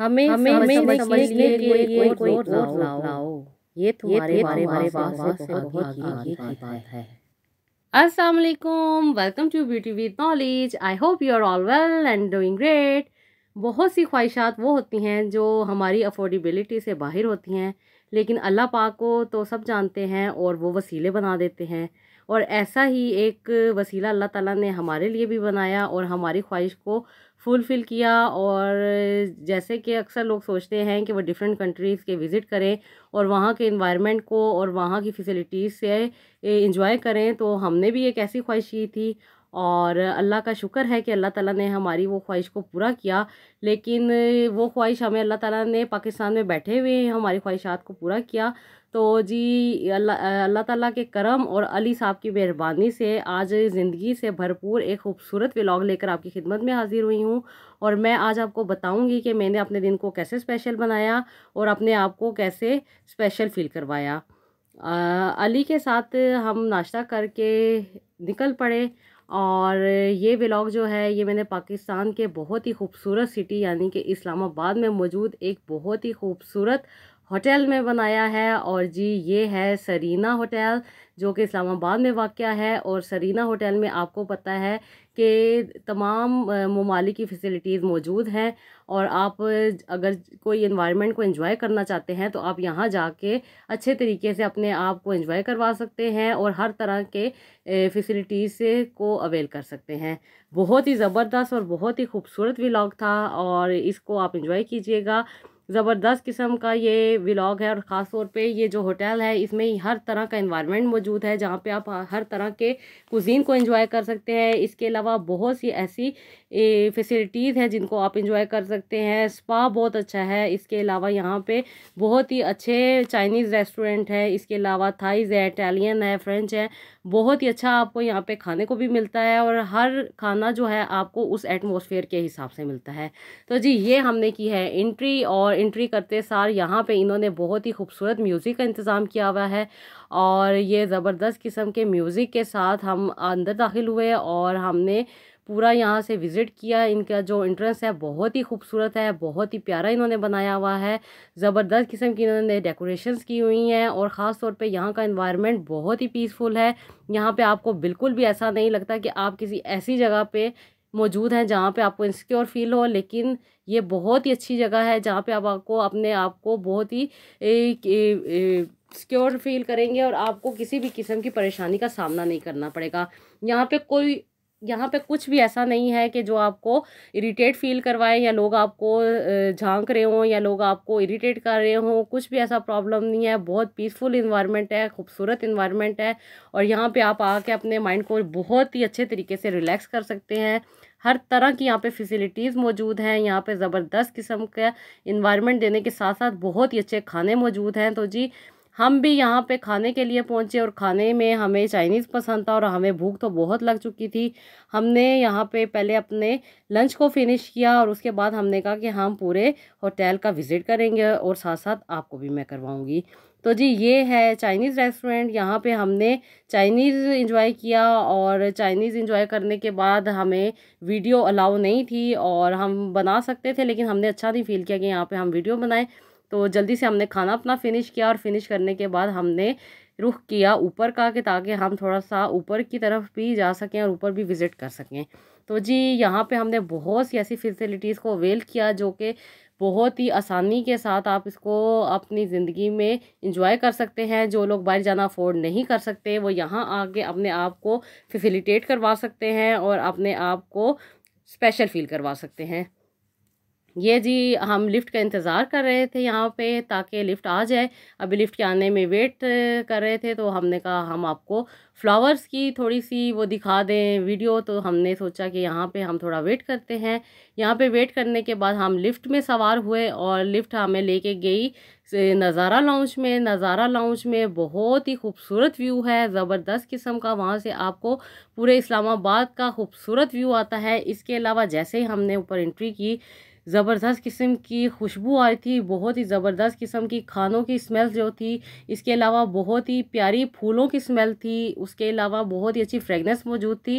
हमें हमें हमें समझने के लिए कोई और लाओ ये तुम्हारे बारे में बहुत आगे की बात है अस्सलाम वालेकुम welcome to beauty with knowledge I hope you are all well and doing great बहुत सी ख्वाहिशात वो होती हैं जो हमारी अफोर्डेबिलिटी से बाहर होती हैं लेकिन अल्लाह पाक को तो सब जानते हैं और वो वसीले बना देते हैं और ऐसा ही एक वसीला अल्लाह ताला ने हमारे लिए भी बनाया और हमारी ख्वाहिश को फुलफ़िल किया और जैसे कि अक्सर लोग सोचते हैं कि वो डिफरेंट कंट्रीज़ के विज़िट करें और वहाँ के इन्वायरमेंट को और वहाँ की फैसिलिटीज़ से इंजॉय करें तो हमने भी एक ऐसी ख्वाहिश की थी और अल्लाह का शुक्र है कि अल्लाह ताला ने हमारी वो ख्वाहिश को पूरा किया लेकिन वो ख्वाहिश हमें अल्लाह ताला ने पाकिस्तान में बैठे हुए हमारी ख्वाहिशात को पूरा किया तो जी अल्लाह अल्लाह ताला के करम और अली साहब की मेहरबानी से आज ज़िंदगी से भरपूर एक खूबसूरत व्लॉग लेकर आपकी खिदमत में हाज़िर हुई हूँ और मैं आज आपको बताऊँगी कि मैंने अपने दिन को कैसे स्पेशल बनाया और अपने आप को कैसे स्पेशल फील करवाया आ, अली के साथ हम नाश्ता करके निकल पड़े और ये व्लॉग जो है ये मैंने पाकिस्तान के बहुत ही खूबसूरत सिटी यानी कि इस्लामाबाद में मौजूद एक बहुत ही खूबसूरत होटल में बनाया है और जी ये है सरीना होटल जो कि इस्लामाबाद में वाक़ है और सरीना होटल में आपको पता है कि तमाम ममालिक की फैसिलिटीज़ मौजूद हैं और आप अगर कोई इन्वायरमेंट को इन्जॉय करना चाहते हैं तो आप यहाँ जाके अच्छे तरीके से अपने आप को इन्जॉय करवा सकते हैं और हर तरह के फैसिलिटीज़ को अवेल कर सकते हैं बहुत ही ज़बरदस्त और बहुत ही खूबसूरत व्लॉग था और इसको आप इन्जॉय कीजिएगा ज़बरदस्त किस्म का ये व्लॉग है और ख़ास तौर पे ये जो होटल है इसमें हर तरह का इन्वायरमेंट मौजूद है जहाँ पे आप हर तरह के कुजीन को एंजॉय कर सकते हैं इसके अलावा बहुत सी ऐसी फैसिलिटीज़ हैं जिनको आप इंजॉय कर सकते हैं स्पा बहुत अच्छा है इसके अलावा यहाँ पे बहुत ही अच्छे चाइनीज़ रेस्टोरेंट है इसके अलावा थाइज़ है इटालियन है फ्रेंच है बहुत ही अच्छा आपको यहाँ पे खाने को भी मिलता है और हर खाना जो है आपको उस एटमॉस्फेयर के हिसाब से मिलता है तो जी ये हमने की है इंट्री और इंट्री करते सार यहाँ पर इन्होंने बहुत ही खूबसूरत म्यूज़िक का इंतज़ाम किया हुआ है और ये ज़बरदस्त किस्म के म्यूज़िक के साथ हम अंदर दाखिल हुए और हमने पूरा यहाँ से विज़िट किया इनका जो एंट्रेंस है बहुत ही खूबसूरत है बहुत ही प्यारा इन्होंने बनाया हुआ है ज़बरदस्त किस्म की इन्होंने डेकोरेशंस की हुई हैं और ख़ास तौर पे यहाँ का इन्वायरमेंट बहुत ही पीसफुल है यहाँ पे आपको बिल्कुल भी ऐसा नहीं लगता कि आप किसी ऐसी जगह पर मौजूद हैं जहाँ पे आपको इंसिक्योर फील हो लेकिन ये बहुत ही अच्छी जगह है जहाँ पे आप आपको अपने आप को बहुत ही सिक्योर फील करेंगे और आपको किसी भी किस्म की परेशानी का सामना नहीं करना पड़ेगा यहाँ पे कोई यहाँ पे कुछ भी ऐसा नहीं है कि जो आपको इरिटेट फील करवाए या लोग आपको झांक रहे हों या लोग आपको इरिटेट कर रहे हों कुछ भी ऐसा प्रॉब्लम नहीं है बहुत पीसफुल इन्वायरमेंट है खूबसूरत इन्वायरमेंट है और यहाँ पे आप आके अपने माइंड को बहुत ही अच्छे तरीके से रिलैक्स कर सकते हैं हर तरह की यहाँ पे फैसिलिटीज़ मौजूद हैं यहाँ पे ज़बरदस्त किस्म का इन्वायरमेंट देने के साथ साथ बहुत ही अच्छे खाने मौजूद हैं तो जी हम भी यहाँ पे खाने के लिए पहुँचे और खाने में हमें चाइनीज़ पसंद था और हमें भूख तो बहुत लग चुकी थी हमने यहाँ पे पहले अपने लंच को फिनिश किया और उसके बाद हमने कहा कि हम पूरे होटल का विज़िट करेंगे और साथ साथ आपको भी मैं करवाऊँगी तो जी ये है चाइनीज़ रेस्टोरेंट यहाँ पे हमने चाइनीज़ इंजॉय किया और चाइनीज़ इंजॉय करने के बाद हमें वीडियो अलाउ नहीं थी और हम बना सकते थे लेकिन हमने अच्छा नहीं फील किया कि यहाँ पे हम वीडियो बनाएं तो जल्दी से हमने खाना अपना फिनिश किया और फिनिश करने के बाद हमने रुख किया ऊपर का कि ताकि हम थोड़ा सा ऊपर की तरफ भी जा सकें और ऊपर भी विज़िट कर सकें तो जी यहाँ पे हमने बहुत सी ऐसी फैसिलिटीज़ को अवेल किया जो कि बहुत ही आसानी के साथ आप इसको अपनी ज़िंदगी में इंजॉय कर सकते हैं जो लोग बाहर जाना अफोर्ड नहीं कर सकते वो यहाँ आके अपने आप को फैसिलिटेट करवा सकते हैं और अपने आप को स्पेशल फील करवा सकते हैं ये जी हम लिफ्ट का इंतज़ार कर रहे थे यहाँ पे ताकि लिफ्ट आ जाए अभी लिफ्ट के आने में वेट कर रहे थे तो हमने कहा हम आपको फ्लावर्स की थोड़ी सी वो दिखा दें वीडियो तो हमने सोचा कि यहाँ पे हम थोड़ा वेट करते हैं यहाँ पे वेट करने के बाद हम लिफ्ट में सवार हुए और लिफ्ट हमें लेके गई नज़ारा लाउंज में नज़ारा लाउंज में बहुत ही खूबसूरत व्यू है ज़बरदस्त किस्म का वहाँ से आपको पूरे इस्लामाबाद का खूबसूरत व्यू आता है इसके अलावा जैसे ही हमने ऊपर एंट्री की ज़बरदस्त किस्म की खुशबू आई थी बहुत ही ज़बरदस्त किस्म की खानों की स्मेल जो थी इसके अलावा बहुत ही प्यारी फूलों की स्मेल थी उसके अलावा बहुत ही अच्छी फ्रेगनेंस मौजूद थी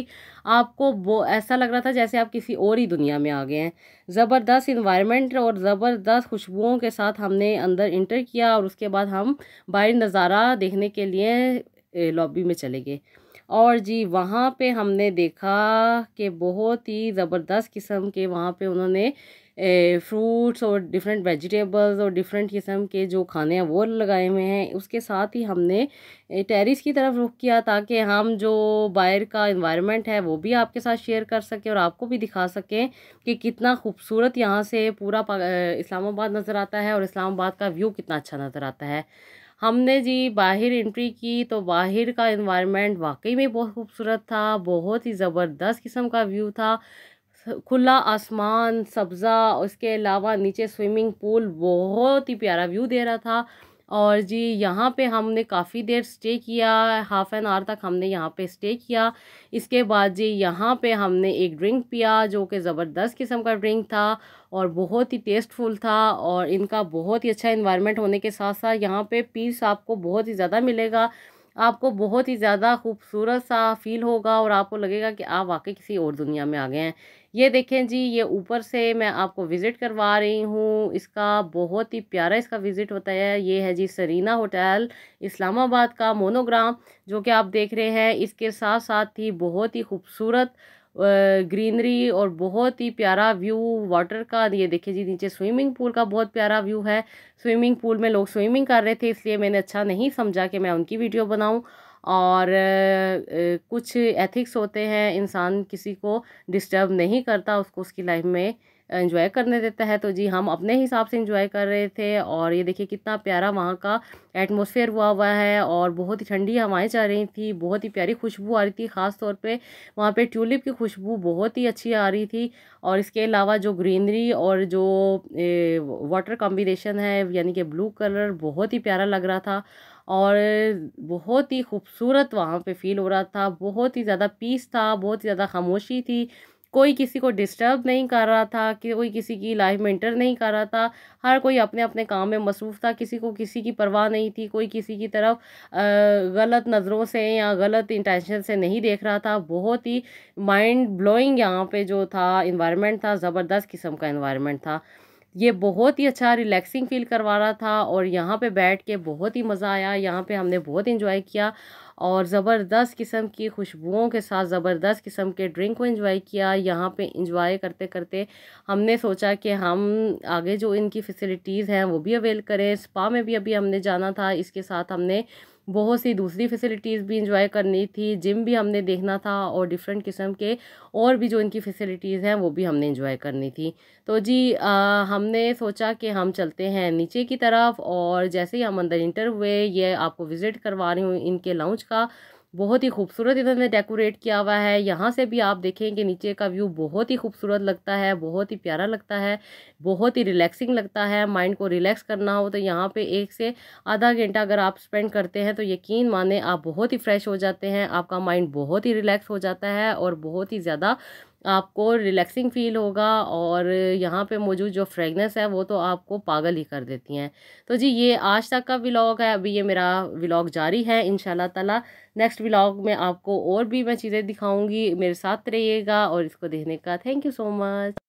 आपको वो ऐसा लग रहा था जैसे आप किसी और ही दुनिया में आ गए हैं ज़बरदस्त इन्वायरमेंट और ज़बरदस्त खुशबुओं के साथ हमने अंदर इंटर किया और उसके बाद हम बाहर नज़ारा देखने के लिए लॉबी में चले गए और जी वहाँ पे हमने देखा कि बहुत ही ज़बरदस्त किस्म के वहाँ पे उन्होंने फ्रूट्स और डिफरेंट वेजिटेबल्स और डिफरेंट किस्म के जो खाने हैं वो लगाए हुए हैं उसके साथ ही हमने टेरिस की तरफ रुख किया ताकि हम जो बाहर का इन्वायरमेंट है वो भी आपके साथ शेयर कर सकें और आपको भी दिखा सकें कि कितना खूबसूरत यहाँ से पूरा इस्लामाबाद नज़र आता है और इस्लामाबाद का व्यू कितना अच्छा नज़र आता है हमने जी बाहर इंट्री की तो बाहर का इन्वायरमेंट वाकई में बहुत खूबसूरत था बहुत ही ज़बरदस्त किस्म का व्यू था खुला आसमान सब्ज़ा उसके अलावा नीचे स्विमिंग पूल बहुत ही प्यारा व्यू दे रहा था और जी यहाँ पे हमने काफ़ी देर स्टे किया हाफ़ एन आवर तक हमने यहाँ पे स्टे किया इसके बाद जी यहाँ पे हमने एक ड्रिंक पिया जो कि ज़बरदस्त किस्म का ड्रिंक था और बहुत ही टेस्टफुल था और इनका बहुत ही अच्छा इन्वायरमेंट होने के साथ साथ यहाँ पे पीस आपको बहुत ही ज़्यादा मिलेगा आपको बहुत ही ज़्यादा खूबसूरत सा फील होगा और आपको लगेगा कि आप वाकई किसी और दुनिया में आ गए हैं ये देखें जी ये ऊपर से मैं आपको विज़िट करवा रही हूँ इसका बहुत ही प्यारा इसका विज़िट होता है ये है जी सरीना होटल इस्लामाबाद का मोनोग्राम जो कि आप देख रहे हैं इसके साथ साथ ही बहुत ही खूबसूरत ग्रीनरी और बहुत ही प्यारा व्यू वाटर का ये देखिए जी नीचे स्विमिंग पूल का बहुत प्यारा व्यू है स्विमिंग पूल में लोग स्विमिंग कर रहे थे इसलिए मैंने अच्छा नहीं समझा कि मैं उनकी वीडियो बनाऊं और कुछ एथिक्स होते हैं इंसान किसी को डिस्टर्ब नहीं करता उसको उसकी लाइफ में इन्जॉय करने देता है तो जी हम अपने हिसाब से इन्जॉय कर रहे थे और ये देखिए कितना प्यारा वहाँ का एटमोसफेयर हुआ हुआ है और बहुत ही ठंडी हवाएं चल रही थी बहुत ही प्यारी खुशबू आ रही थी ख़ास तौर पे वहाँ पे ट्यूलिप की खुशबू बहुत ही अच्छी आ रही थी और इसके अलावा जो ग्रीनरी और जो वाटर कॉम्बिनेशन है यानी कि ब्लू कलर बहुत ही प्यारा लग रहा था और बहुत ही खूबसूरत वहाँ पे फील हो रहा था बहुत ही ज़्यादा पीस था बहुत ही ज़्यादा खामोशी थी कोई किसी को डिस्टर्ब नहीं कर रहा था कि कोई किसी की लाइफ में इंटर नहीं कर रहा था हर कोई अपने अपने काम में मसरूफ़ था किसी को किसी की परवाह नहीं थी कोई किसी की तरफ गलत नज़रों से या गलत इंटेंशन से नहीं देख रहा था बहुत ही माइंड ब्लोइंग यहाँ पे जो था इन्वायरमेंट था ज़बरदस्त किस्म का इन्वायरमेंट था ये बहुत ही अच्छा रिलैक्सिंग फील करवा रहा था और यहाँ पे बैठ के बहुत ही मज़ा आया यहाँ पे हमने बहुत इन्जॉय किया और ज़बरदस्त किस्म की खुशबुओं के साथ ज़बरदस्त किस्म के ड्रिंक को इन्जॉय किया यहाँ पे इन्जॉय करते करते हमने सोचा कि हम आगे जो इनकी फैसिलिटीज़ हैं वो भी अवेल करें स्पा में भी अभी हमने जाना था इसके साथ हमने बहुत सी दूसरी फैसिलिटीज़ भी इंजॉय करनी थी जिम भी हमने देखना था और डिफरेंट किस्म के और भी जो इनकी फैसिलिटीज़ हैं वो भी हमने इंजॉय करनी थी तो जी आ, हमने सोचा कि हम चलते हैं नीचे की तरफ और जैसे ही हम अंदर इंटर हुए ये आपको विज़िट करवा रही हूँ इनके लाउंज का बहुत ही खूबसूरत इन्होंने डेकोरेट किया हुआ है यहाँ से भी आप देखेंगे नीचे का व्यू बहुत ही खूबसूरत लगता है बहुत ही प्यारा लगता है बहुत ही रिलैक्सिंग लगता है माइंड को रिलैक्स करना हो तो यहाँ पे एक से आधा घंटा अगर आप स्पेंड करते हैं तो यकीन माने आप बहुत ही फ्रेश हो जाते हैं आपका माइंड बहुत ही रिलैक्स हो जाता है और बहुत ही ज़्यादा आपको रिलैक्सिंग फील होगा और यहाँ पे मौजूद जो फ्रेगनेंस है वो तो आपको पागल ही कर देती हैं तो जी ये आज तक का व्लॉग है अभी ये मेरा व्लॉग जारी है इन ताला नेक्स्ट व्लॉग में आपको और भी मैं चीज़ें दिखाऊंगी मेरे साथ रहिएगा और इसको देखने का थैंक यू सो मच